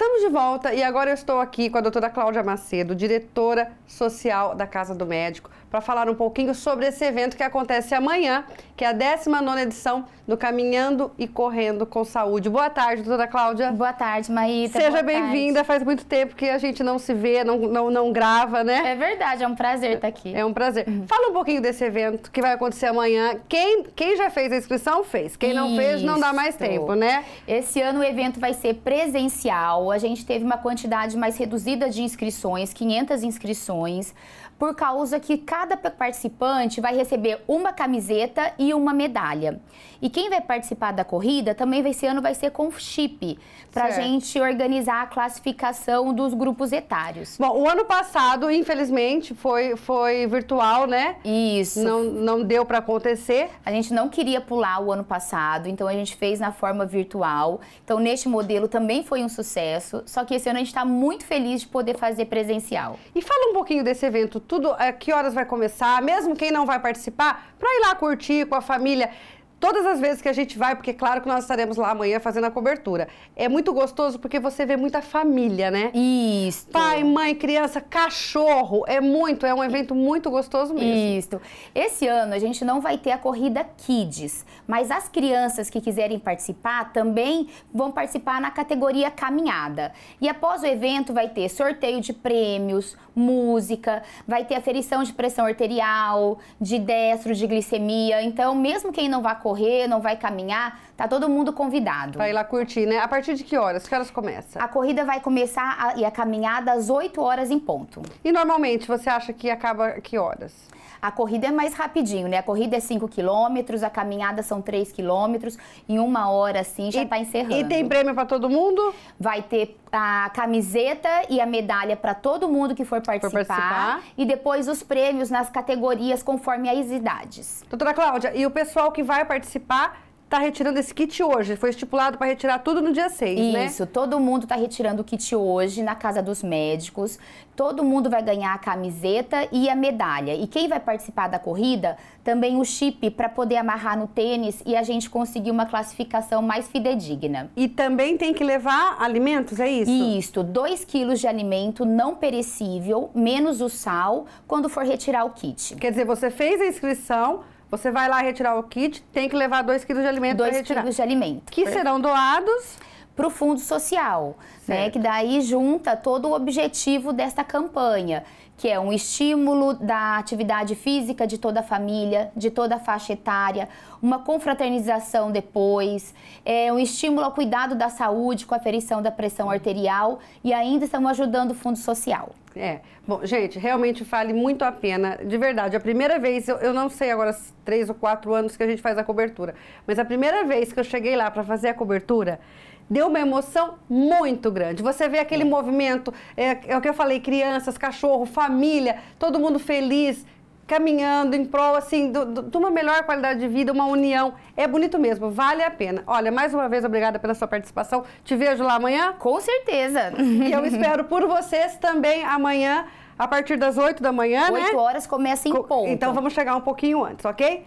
Estamos de volta e agora eu estou aqui com a doutora Cláudia Macedo, diretora social da Casa do Médico, para falar um pouquinho sobre esse evento que acontece amanhã, que é a 19 edição do Caminhando e Correndo com Saúde. Boa tarde, doutora Cláudia. Boa tarde, Maíta. Seja bem-vinda. Faz muito tempo que a gente não se vê, não, não, não grava, né? É verdade, é um prazer estar aqui. É um prazer. Uhum. Fala um pouquinho desse evento que vai acontecer amanhã. Quem, quem já fez a inscrição, fez. Quem Isso. não fez, não dá mais tempo, né? Esse ano o evento vai ser presencial. A gente teve uma quantidade mais reduzida de inscrições, 500 inscrições, por causa que cada cada participante vai receber uma camiseta e uma medalha. E quem vai participar da corrida também esse ano vai ser com chip, para a gente organizar a classificação dos grupos etários. Bom, o ano passado, infelizmente, foi, foi virtual, né? Isso. Não, não deu para acontecer. A gente não queria pular o ano passado, então a gente fez na forma virtual. Então, neste modelo também foi um sucesso, só que esse ano a gente está muito feliz de poder fazer presencial. E fala um pouquinho desse evento, tudo, eh, que horas vai começar, mesmo quem não vai participar, para ir lá curtir com a família. Todas as vezes que a gente vai, porque é claro que nós estaremos lá amanhã fazendo a cobertura. É muito gostoso porque você vê muita família, né? Isso. Pai, mãe, criança, cachorro. É muito, é um evento muito gostoso mesmo. Isso. Esse ano a gente não vai ter a corrida Kids, mas as crianças que quiserem participar também vão participar na categoria caminhada. E após o evento vai ter sorteio de prêmios, música, vai ter aferição de pressão arterial, de destro, de glicemia. Então, mesmo quem não vá correr, não vai caminhar, tá todo mundo convidado. Pra ir lá curtir, né? A partir de que horas? Que horas começa? A corrida vai começar a, e a caminhada às 8 horas em ponto. E normalmente você acha que acaba que horas? A corrida é mais rapidinho, né? A corrida é 5 quilômetros, a caminhada são 3 quilômetros. Em uma hora, assim, já e, tá encerrando. E tem prêmio para todo mundo? Vai ter a camiseta e a medalha para todo mundo que for participar, for participar, E depois os prêmios nas categorias conforme as idades. Doutora Cláudia, e o pessoal que vai participar está retirando esse kit hoje. Foi estipulado para retirar tudo no dia 6, Isso, né? Isso, todo mundo está retirando o kit hoje na casa dos médicos. Todo mundo vai ganhar a camiseta e a medalha. E quem vai participar da corrida, também o chip para poder amarrar no tênis e a gente conseguir uma classificação mais fidedigna. E também tem que levar alimentos, é isso? Isso, 2 quilos de alimento não perecível, menos o sal, quando for retirar o kit. Quer dizer, você fez a inscrição você vai lá retirar o kit, tem que levar 2 quilos de alimento para retirar. 2 quilos de alimento. Que serão doados para o Fundo Social, né? certo. né? Que daí junta todo o objetivo desta campanha, que é um estímulo da atividade física de toda a família, de toda a faixa etária, uma confraternização depois, é um estímulo ao cuidado da saúde com a aferição da pressão arterial e ainda estamos ajudando o Fundo Social. É. Bom, gente, realmente vale muito a pena. De verdade, a primeira vez, eu, eu não sei agora três ou quatro anos que a gente faz a cobertura, mas a primeira vez que eu cheguei lá para fazer a cobertura, deu uma emoção muito grande. Você vê aquele é. movimento, é, é o que eu falei, crianças, cachorro, família, todo mundo feliz, caminhando em prol assim do, do, de uma melhor qualidade de vida, uma união. É bonito mesmo, vale a pena. Olha, mais uma vez obrigada pela sua participação. Te vejo lá amanhã? Com certeza. E eu espero por vocês também amanhã a partir das 8 da manhã, 8 né? 8 horas começa em ponto. Então vamos chegar um pouquinho antes, OK?